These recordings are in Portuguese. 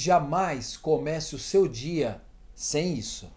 Jamais comece o seu dia sem isso.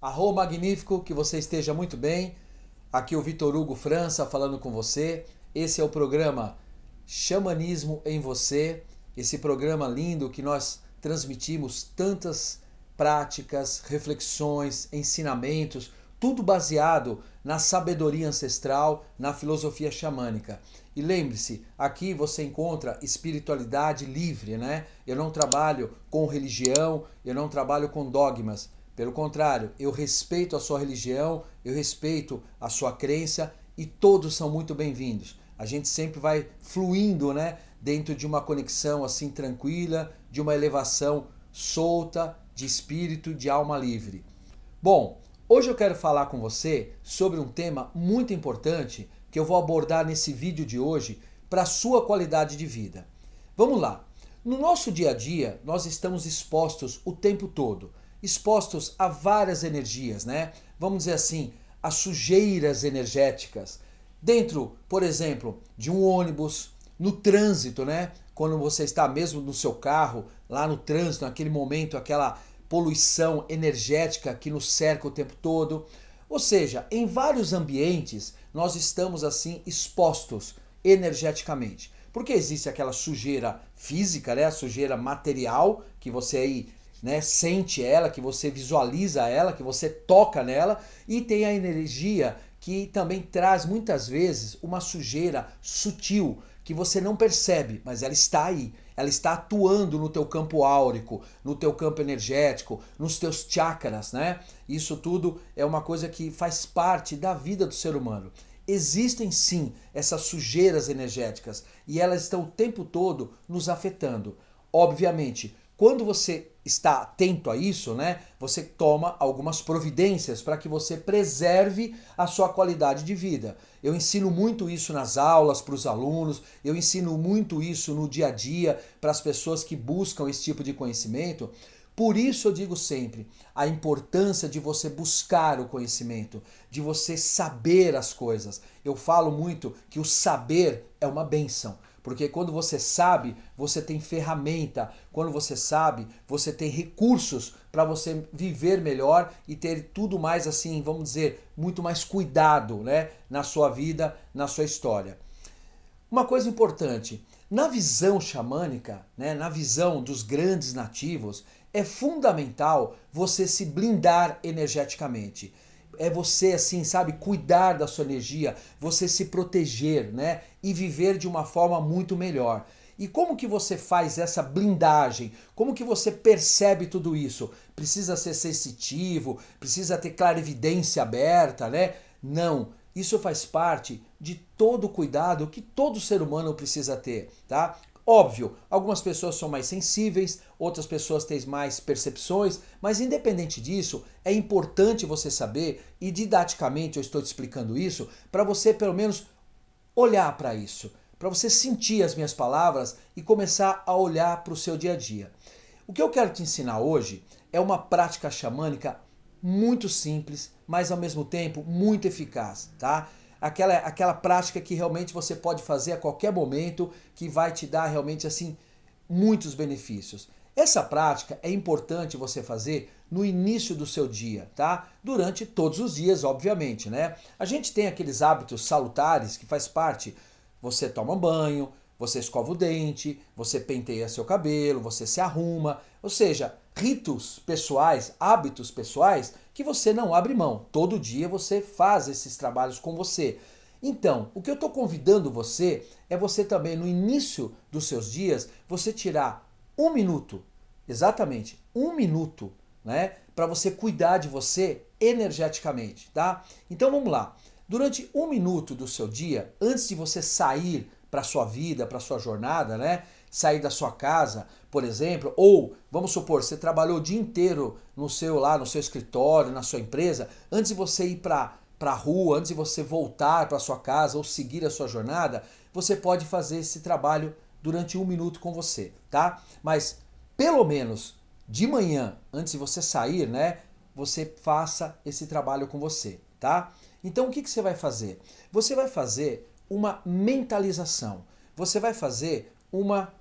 Arro magnífico, que você esteja muito bem. Aqui é o Vitor Hugo França falando com você. Esse é o programa Xamanismo em Você, esse programa lindo que nós transmitimos tantas práticas, reflexões, ensinamentos tudo baseado na sabedoria ancestral, na filosofia xamânica. E lembre-se, aqui você encontra espiritualidade livre, né? Eu não trabalho com religião, eu não trabalho com dogmas. Pelo contrário, eu respeito a sua religião, eu respeito a sua crença e todos são muito bem-vindos. A gente sempre vai fluindo, né, dentro de uma conexão assim tranquila, de uma elevação solta de espírito, de alma livre. Bom, Hoje eu quero falar com você sobre um tema muito importante que eu vou abordar nesse vídeo de hoje para a sua qualidade de vida. Vamos lá. No nosso dia a dia, nós estamos expostos o tempo todo, expostos a várias energias, né? Vamos dizer assim, a sujeiras energéticas. Dentro, por exemplo, de um ônibus, no trânsito, né? Quando você está mesmo no seu carro, lá no trânsito, naquele momento, aquela poluição energética que nos cerca o tempo todo. Ou seja, em vários ambientes nós estamos assim expostos energeticamente. Porque existe aquela sujeira física, né? a sujeira material, que você aí né, sente ela, que você visualiza ela, que você toca nela, e tem a energia que também traz muitas vezes uma sujeira sutil, que você não percebe, mas ela está aí. Ela está atuando no teu campo áurico, no teu campo energético, nos teus chakras, né? Isso tudo é uma coisa que faz parte da vida do ser humano. Existem sim essas sujeiras energéticas e elas estão o tempo todo nos afetando. Obviamente, quando você está atento a isso, né, você toma algumas providências para que você preserve a sua qualidade de vida. Eu ensino muito isso nas aulas para os alunos, eu ensino muito isso no dia a dia para as pessoas que buscam esse tipo de conhecimento. Por isso eu digo sempre a importância de você buscar o conhecimento, de você saber as coisas. Eu falo muito que o saber é uma benção. Porque quando você sabe, você tem ferramenta. Quando você sabe, você tem recursos para você viver melhor e ter tudo mais assim, vamos dizer, muito mais cuidado, né, na sua vida, na sua história. Uma coisa importante, na visão xamânica, né, na visão dos grandes nativos, é fundamental você se blindar energeticamente é você assim, sabe, cuidar da sua energia, você se proteger, né? E viver de uma forma muito melhor. E como que você faz essa blindagem? Como que você percebe tudo isso? Precisa ser sensitivo, precisa ter clarividência aberta, né? Não, isso faz parte de todo o cuidado que todo ser humano precisa ter, tá? Óbvio, algumas pessoas são mais sensíveis, outras pessoas têm mais percepções, mas independente disso, é importante você saber, e didaticamente eu estou te explicando isso, para você pelo menos olhar para isso, para você sentir as minhas palavras e começar a olhar para o seu dia a dia. O que eu quero te ensinar hoje é uma prática xamânica muito simples, mas ao mesmo tempo muito eficaz, tá? aquela, aquela prática que realmente você pode fazer a qualquer momento, que vai te dar realmente assim muitos benefícios. Essa prática é importante você fazer no início do seu dia, tá? Durante todos os dias, obviamente, né? A gente tem aqueles hábitos salutares que faz parte. Você toma banho, você escova o dente, você penteia seu cabelo, você se arruma, ou seja, ritos pessoais, hábitos pessoais que você não abre mão. Todo dia você faz esses trabalhos com você. Então, o que eu estou convidando você é você também, no início dos seus dias, você tirar um minuto, exatamente um minuto, né? Para você cuidar de você energeticamente, tá? Então vamos lá. Durante um minuto do seu dia, antes de você sair para sua vida, para sua jornada, né? sair da sua casa, por exemplo, ou vamos supor, você trabalhou o dia inteiro no seu lá, no seu escritório, na sua empresa, antes de você ir para para a rua, antes de você voltar para sua casa ou seguir a sua jornada, você pode fazer esse trabalho durante um minuto com você, tá? Mas pelo menos de manhã, antes de você sair, né? Você faça esse trabalho com você, tá? Então o que, que você vai fazer? Você vai fazer uma mentalização. Você vai fazer uma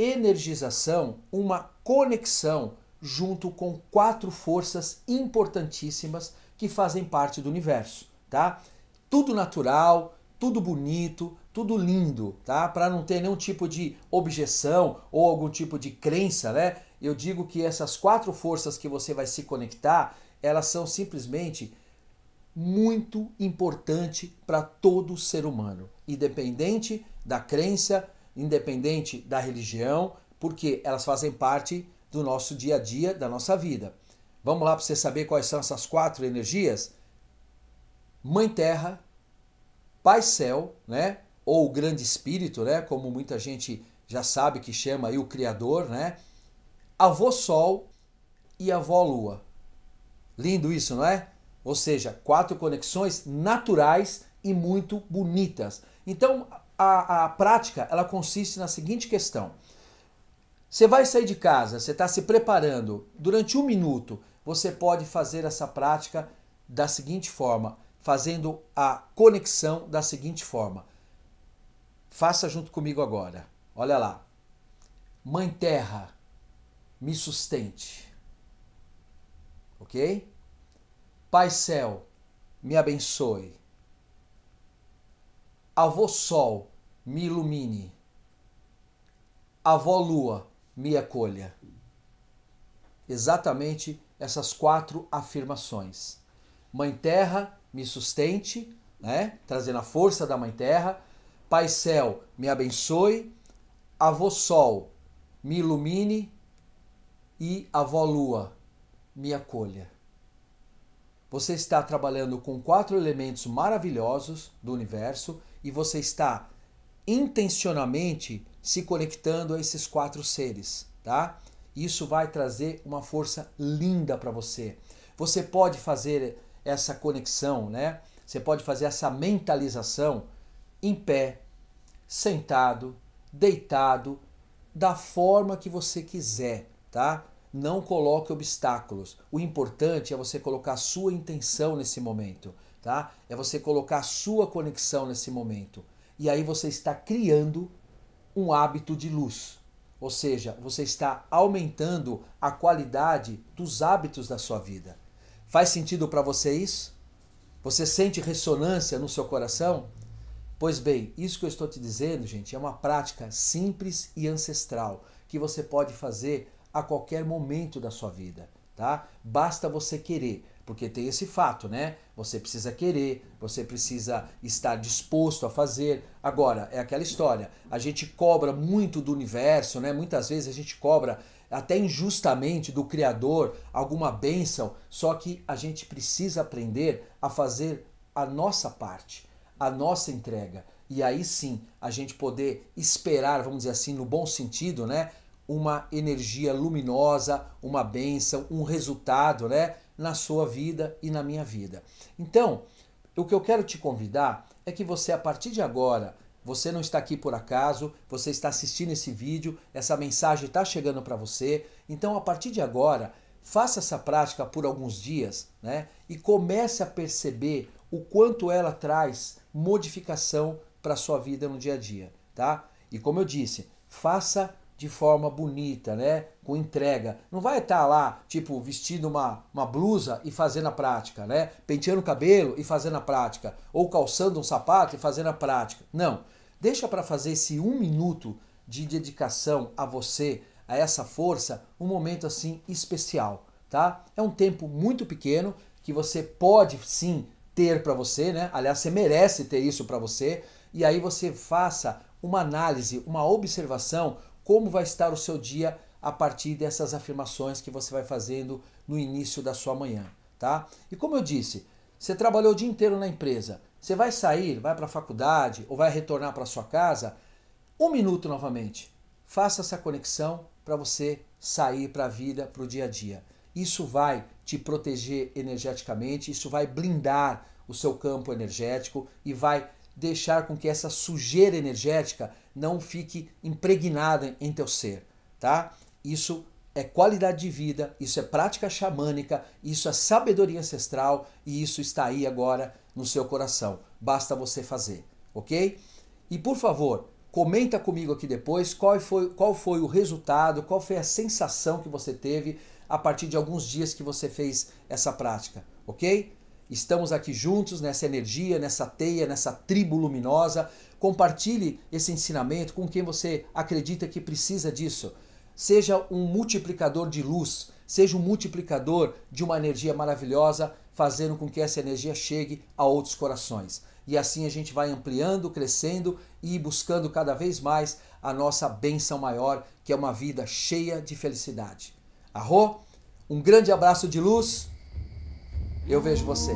energização, uma conexão junto com quatro forças importantíssimas que fazem parte do universo, tá? Tudo natural, tudo bonito, tudo lindo, tá? Para não ter nenhum tipo de objeção ou algum tipo de crença, né? Eu digo que essas quatro forças que você vai se conectar, elas são simplesmente muito importante para todo ser humano, independente da crença, independente da religião, porque elas fazem parte do nosso dia a dia, da nossa vida. Vamos lá para você saber quais são essas quatro energias? Mãe Terra, Pai Céu, né? Ou o Grande Espírito, né? Como muita gente já sabe que chama aí o Criador, né? Avô Sol e Avó Lua. Lindo isso, não é? Ou seja, quatro conexões naturais e muito bonitas. Então, a, a prática ela consiste na seguinte questão. Você vai sair de casa, você está se preparando. Durante um minuto, você pode fazer essa prática da seguinte forma, fazendo a conexão da seguinte forma. Faça junto comigo agora. Olha lá. Mãe Terra, me sustente. Ok? Pai Céu, me abençoe. Avô Sol, me ilumine. Avó Lua, me acolha. Exatamente essas quatro afirmações. Mãe Terra, me sustente, né? trazendo a força da Mãe Terra. Pai Céu, me abençoe. Avô Sol, me ilumine. E Avó Lua, me acolha. Você está trabalhando com quatro elementos maravilhosos do universo e você está intencionalmente se conectando a esses quatro seres, tá? Isso vai trazer uma força linda para você. Você pode fazer essa conexão, né? Você pode fazer essa mentalização em pé, sentado, deitado, da forma que você quiser, tá? Não coloque obstáculos. O importante é você colocar sua intenção nesse momento, tá? É você colocar sua conexão nesse momento. E aí você está criando um hábito de luz. Ou seja, você está aumentando a qualidade dos hábitos da sua vida. Faz sentido para você isso? Você sente ressonância no seu coração? Pois bem, isso que eu estou te dizendo, gente, é uma prática simples e ancestral que você pode fazer a qualquer momento da sua vida, tá? Basta você querer. Porque tem esse fato, né? Você precisa querer, você precisa estar disposto a fazer. Agora, é aquela história. A gente cobra muito do universo, né? Muitas vezes a gente cobra até injustamente do Criador alguma bênção, só que a gente precisa aprender a fazer a nossa parte, a nossa entrega. E aí sim, a gente poder esperar, vamos dizer assim, no bom sentido, né? Uma energia luminosa, uma bênção, um resultado, né? na sua vida e na minha vida. Então, o que eu quero te convidar é que você, a partir de agora, você não está aqui por acaso, você está assistindo esse vídeo, essa mensagem está chegando para você. Então, a partir de agora, faça essa prática por alguns dias, né? E comece a perceber o quanto ela traz modificação para sua vida no dia a dia, tá? E como eu disse, faça de forma bonita, né? Com entrega. Não vai estar tá lá, tipo, vestindo uma, uma blusa e fazendo a prática, né? Penteando o cabelo e fazendo a prática. Ou calçando um sapato e fazendo a prática. Não. Deixa para fazer esse um minuto de dedicação a você, a essa força, um momento assim especial, tá? É um tempo muito pequeno que você pode sim ter para você, né? Aliás, você merece ter isso para você. E aí você faça uma análise, uma observação como vai estar o seu dia a partir dessas afirmações que você vai fazendo no início da sua manhã, tá? E como eu disse, você trabalhou o dia inteiro na empresa, você vai sair, vai para a faculdade ou vai retornar para sua casa, um minuto novamente. Faça essa conexão para você sair para a vida, para o dia a dia. Isso vai te proteger energeticamente, isso vai blindar o seu campo energético e vai deixar com que essa sujeira energética não fique impregnada em teu ser, tá? Isso é qualidade de vida, isso é prática xamânica, isso é sabedoria ancestral e isso está aí agora no seu coração. Basta você fazer, ok? E por favor, comenta comigo aqui depois qual foi, qual foi o resultado, qual foi a sensação que você teve a partir de alguns dias que você fez essa prática, ok? Estamos aqui juntos nessa energia, nessa teia, nessa tribo luminosa. Compartilhe esse ensinamento com quem você acredita que precisa disso. Seja um multiplicador de luz, seja um multiplicador de uma energia maravilhosa, fazendo com que essa energia chegue a outros corações. E assim a gente vai ampliando, crescendo e buscando cada vez mais a nossa bênção maior, que é uma vida cheia de felicidade. Arro, um grande abraço de luz. Eu vejo você.